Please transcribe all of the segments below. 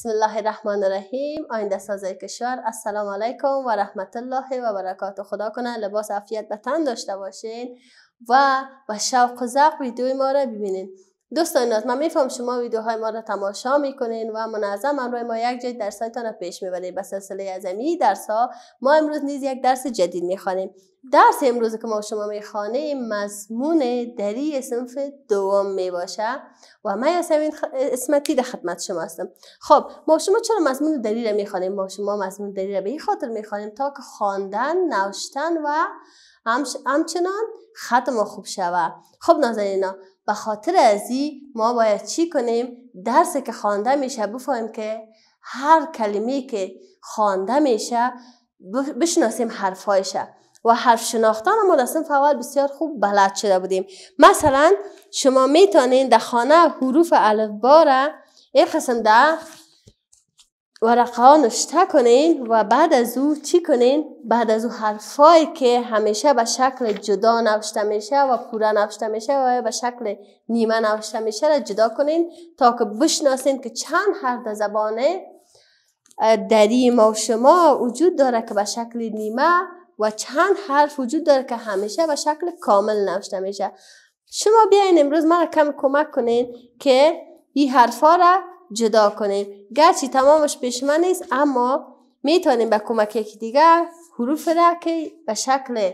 بسم الله الرحمن الرحیم آینده سازه کشور السلام علیکم و رحمت الله و برکات خدا کنه لباس افیت به تن داشته باشین و با شوق و ذوق ویدیوی ما را ببینید دوستان ناز میفهمم میفهم شما ویدیوهای ما را تماشا میکنین و منظم روی ما یک جای درسهایتان را پیش میبرید به سلسله عظمی درس ها ما امروز نیز یک درس جدید میخوانیم درس امروز که ما شما میخوانیم مضمون دری صنف دوم میباشه و من همین اسمتی در خدمت شما هستم خب ما شما چرا مضمون دری را میخوانیم ما شما مضمون دری را به این خاطر میخوانیم تا که خواندن نوشتن و همچنان ختم خوب شوه خب نازنینا به خاطر ازی ما باید چی کنیم درسی که خوانده میشه بفهمیم که هر کلمه که خوانده میشه بشناسیم حرفایشه و حرف شناختان ما در اول بسیار خوب بلد شده بودیم مثلا شما میتونید در خانه حروف الف باره این قسم در ورقه ها نشته کنین و بعد از او چی کنین؟ بعد از او حرفایی که همیشه به شکل جدا نوشته میشه و پورا نوشته میشه و به شکل نیمه نوشته میشه را جدا کنین تا که بشناسین که چند حرف در زبان دری ما و شما وجود داره که به شکل نیمه و چند حرف وجود داره که همیشه به شکل کامل نوشته میشه شما بیاین امروز را کم کمک کنین که این حرفا را جدا کنیم گرچه تمامش پیش من نیست اما میتونیم به کمک دیگر حروف را که به شکل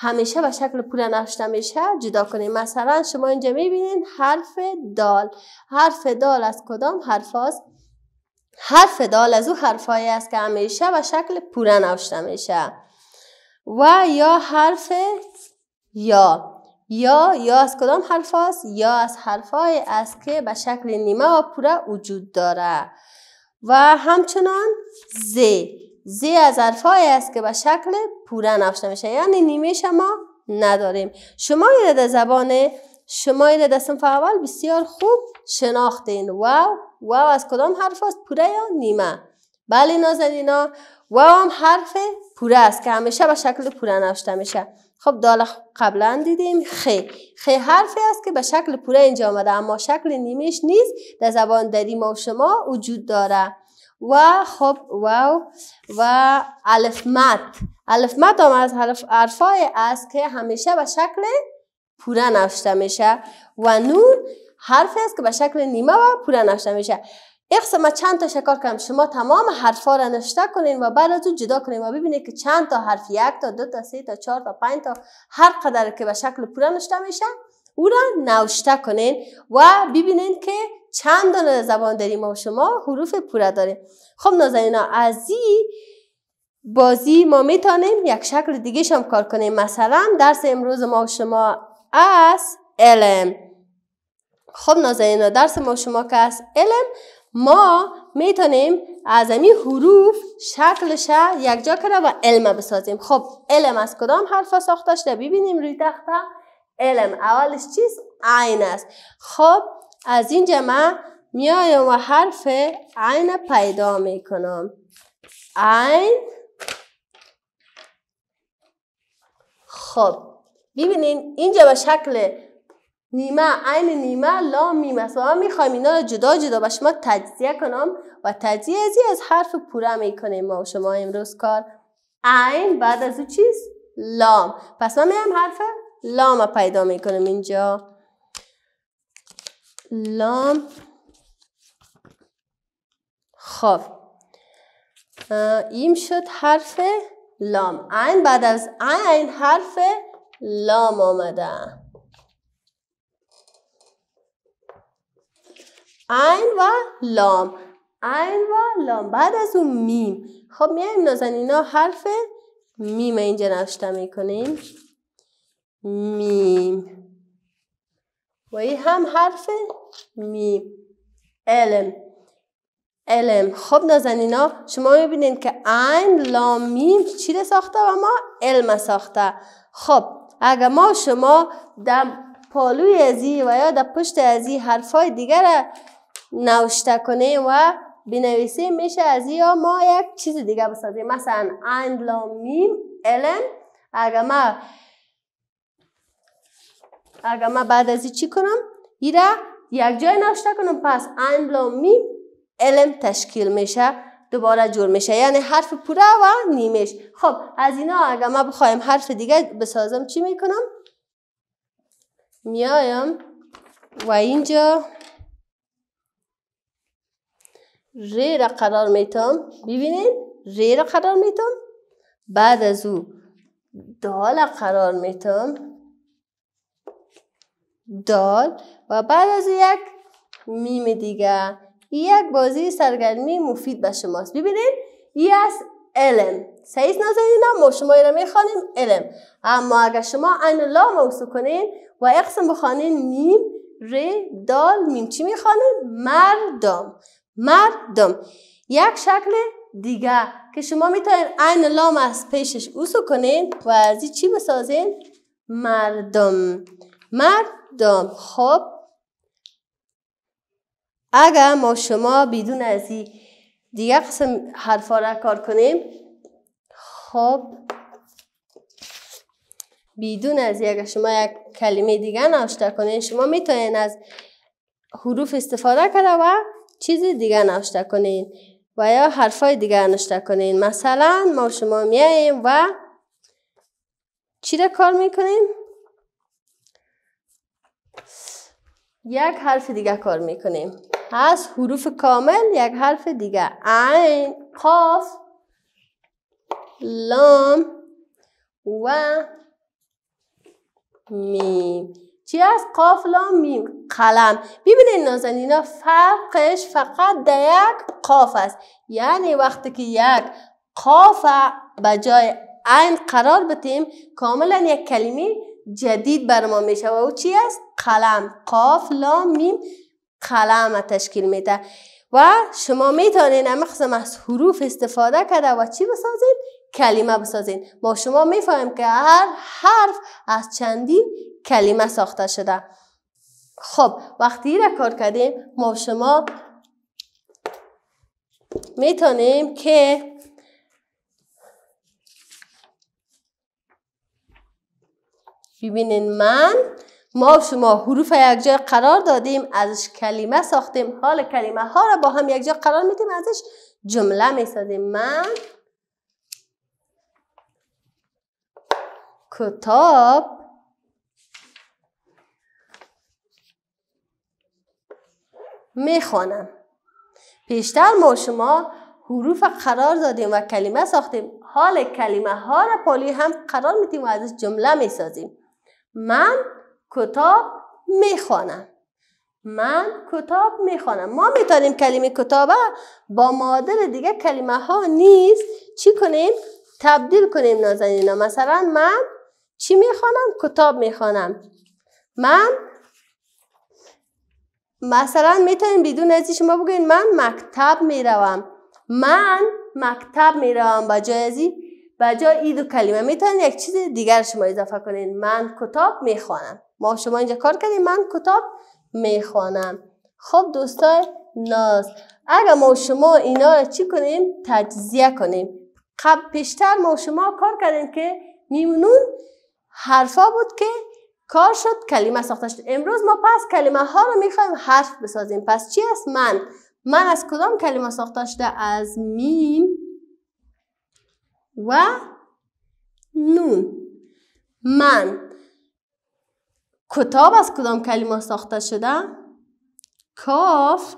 همیشه به شکل پول نوشته میشه جدا کنیم مثلا شما اینجا میبینید حرف دال حرف دال از کدام حرف هست؟ حرف دال از او حرفایی است که همیشه به شکل پوره نوشته میشه و یا حرف یا یا یا از کدام حرف است یا از حرفهایی است که به شکل نیمه و پوره وجود داره و همچنان ز ز از های است که به شکل پوره نوشته میشه یعنی نیمه شما نداریم شما را در زبان شما ایره در صنف اول بسیار خوب شناختین واو واو از کدام حرف است پوره یا نیمه بله نازنینا واو هم حرف پوره است که همیشه به شکل پوره نوشته میشه خب دال قبلا دیدیم خ خ حرفی است که به شکل پوره اینجا آمده اما شکل نیمیش نیست در زبان دری ما و شما وجود داره و خب واو و الفمت الفمت هم از عرفای است که همیشه به شکل پوره نوشته میشه و نون حرفی است که به شکل نیمه و پوره نوشته میشه یک من چند تا شکار کنم شما تمام حرفا را نوشته کنین و بعد از اون جدا کنین و ببینید که چند تا حرف یک تا دو تا سه تا چهار تا پنج تا هر قدر که به شکل پورا نشته میشه او را نوشته کنین و ببینین که چند دانه زبان داریم ما و شما حروف پورا داریم خب نازنینا از بازی ما میتونیم یک شکل دیگه شم کار کنیم مثلا درس امروز ما و شما از علم خب نازنینا درس ما شما که از علم ما میتونیم از امی حروف شکلش یکجا کرده و علم بسازیم خب علم از کدام حرف ساخته شده ببینیم روی تخته علم اولش چیز عین است خب از اینجا ما میایم و حرف عین پیدا میکنم عین خب ببینین اینجا به شکل نیمه عین نیمه لام میمه است و میخوایم اینا رو جدا جدا به شما تجزیه کنم و تجزیه از حرف پوره میکنیم ما و شما امروز کار عین بعد از او چیز لام پس ما میرم حرف لام پیدا میکنم اینجا لام خب ایم شد حرف لام عین بعد از عین حرف لام آمده عین و لام عین و لام بعد از اون میم خب میایم نازنینا ها حرف میم اینجا نوشته میکنیم میم و این هم حرف میم علم علم خب نازنینا ها شما میبینید که عین لام میم چی ساخته و ما علم ساخته خب اگر ما شما در پالوی ازی و یا در پشت ازی حرفای دیگر نوشته کنیم و بنویسیم میشه از یا ما یک چیز دیگه بسازیم مثلا این لام میم الن اگر ما اگر ما بعد از چی کنم ایرا یک جای نوشته کنم پس این لام میم الم تشکیل میشه دوباره جور میشه یعنی حرف پوره و نیمش خب از اینا اگر ما بخوایم حرف دیگه بسازم چی میکنم میایم و اینجا ر را قرار میتم ببینید ر را قرار میتم بعد از او دال قرار میتم دال و بعد از یک میم دیگه یک بازی سرگرمی مفید به شماست ببینید ای از علم سعیز نازنین ما شما را میخوانیم علم اما اگر شما این لا موسو کنین و اقسم بخوانین میم ر دال میم چی میخوانیم مردم مردم یک شکل دیگه که شما میتونید عین لام از پیشش اوسو کنین و از چی بسازین مردم مردم خب اگر ما شما بدون از این دیگه قسم حرفا را کار کنیم خب بدون از اگر شما یک کلمه دیگه ناشته کنین شما میتونین از حروف استفاده کرده و چیز دیگه نوشته کنین و یا حرفای دیگه نوشته کنین مثلا ما شما میاییم و چی را کار میکنیم؟ یک حرف دیگه کار میکنیم از حروف کامل یک حرف دیگه عین قاف لام و می چی از قاف لام میم قلم ببینید نازنینا فرقش فقط در یک قاف است یعنی وقتی که یک قاف به جای عین قرار بتیم کاملا یک کلمه جدید بر ما میشه و او چی است قلم قاف لام میم قلم تشکیل میده و شما میتونین همه از حروف استفاده کرده و چی بسازید کلمه بسازین ما شما میفهمیم که هر حرف از چندین کلمه ساخته شده خب وقتی را کار کردیم ما شما میتونیم که ببینین من ما شما حروف یک قرار دادیم ازش کلمه ساختیم حال کلمه ها را با هم یک جا قرار میدیم ازش جمله میسازیم من کتاب میخوانم پیشتر ما شما حروف قرار دادیم و کلمه ساختیم حال کلمه ها را پالی هم قرار میتیم و از جمله سازیم من کتاب میخوانم من کتاب میخوانم ما میتونیم کلمه کتابه با مادر دیگه کلمه ها نیست چی کنیم تبدیل کنیم نازنینا مثلا من چی میخوانم؟ کتاب میخوانم من مثلا میتونیم بدون ازی شما بگوین من مکتب میروم من مکتب میروم با جای ازی با جای ای دو کلمه میتونین یک چیز دیگر شما اضافه کنین من کتاب میخوانم ما شما اینجا کار کردیم من کتاب میخوانم خب دوستای ناز اگر ما شما اینا را چی کنیم تجزیه کنیم قبل پیشتر ما شما کار کردیم که میمونون حرفا بود که کار شد کلمه ساخته شد امروز ما پس کلمه ها رو میخوایم حرف بسازیم پس چی است من من از کدام کلمه ساخته شده از میم و نون من کتاب از کدام کلمه ساخته شده کاف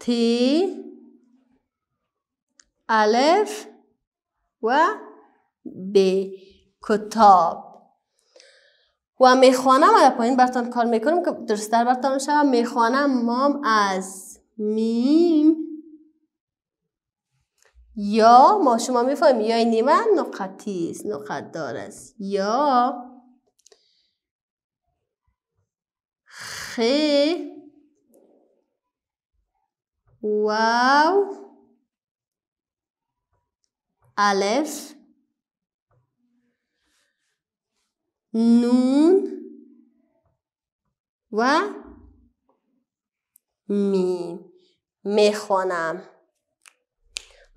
تی الف و به کتاب و میخوانم اگر پایین برتان کار میکنم که درستر برتان می میخوانم مام از میم یا ما شما میفهمیم یا نیمه نقطی است نقط دار است یا خ واو الف نون و می میخوانم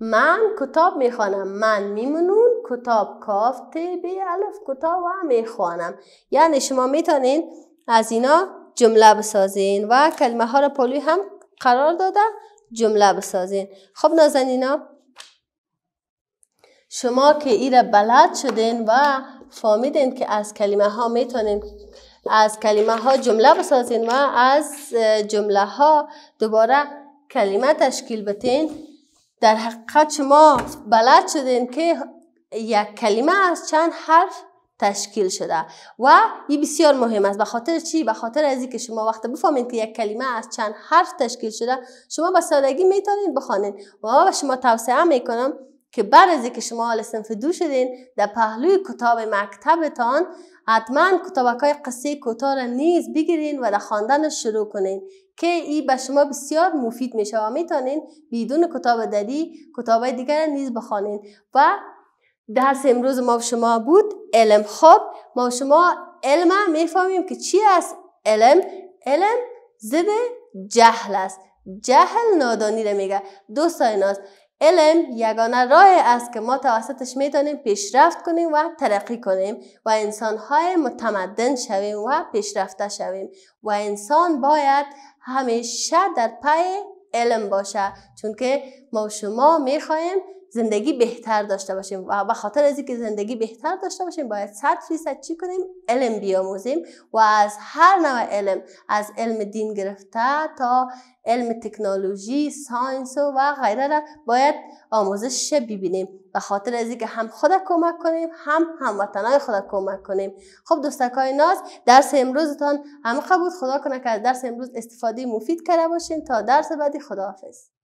من کتاب میخوانم من میمونون کتاب کاف تی بی الف کتاب و میخوانم یعنی شما میتونین از اینا جمله بسازین و کلمه ها را پلوی هم قرار داده جمله بسازین خب نازنینا شما که ای را بلد شدین و فهمیدین که از کلمه ها میتونین از کلمه ها جمله بسازین و از جمله ها دوباره کلمه تشکیل بتین در حقیقت شما بلد شدین که یک کلمه از چند حرف تشکیل شده و این بسیار مهم است به خاطر چی به خاطر از که شما وقت بفهمید که یک کلمه از چند حرف تشکیل شده شما به سادگی میتونید بخونید و شما توصیه میکنم که بعد از اینکه شما سنف دو شدین در پهلوی کتاب مکتبتان حتما کتابک های قصه کوتاه را نیز بگیرین و در خواندن شروع کنین که ای به شما بسیار مفید میشه و میتونین بدون کتاب دری کتاب دیگر نیز بخوانین و درس امروز ما شما بود علم خوب ما شما علم میفهمیم که چی است علم علم زده جهل است جهل نادانی را میگه دو ساین علم یگانه راه است که ما توسطش میتونیم پیشرفت کنیم و ترقی کنیم و های متمدن شویم و پیشرفته شویم و انسان باید همیشه در پای علم باشه چون که ما شما میخواهیم زندگی بهتر داشته باشیم و به خاطر از اینکه زندگی بهتر داشته باشیم باید 100 فیصد چی کنیم علم بیاموزیم و از هر نوع علم از علم دین گرفته تا علم تکنولوژی ساینس و غیره را باید آموزش ببینیم به خاطر از اینکه هم خود کمک کنیم هم هموطنهای خود کمک کنیم خب دوستکای ناز درس امروزتان هم بود خدا کنه که درس امروز استفاده مفید کرده باشین تا درس بعدی خداحافظ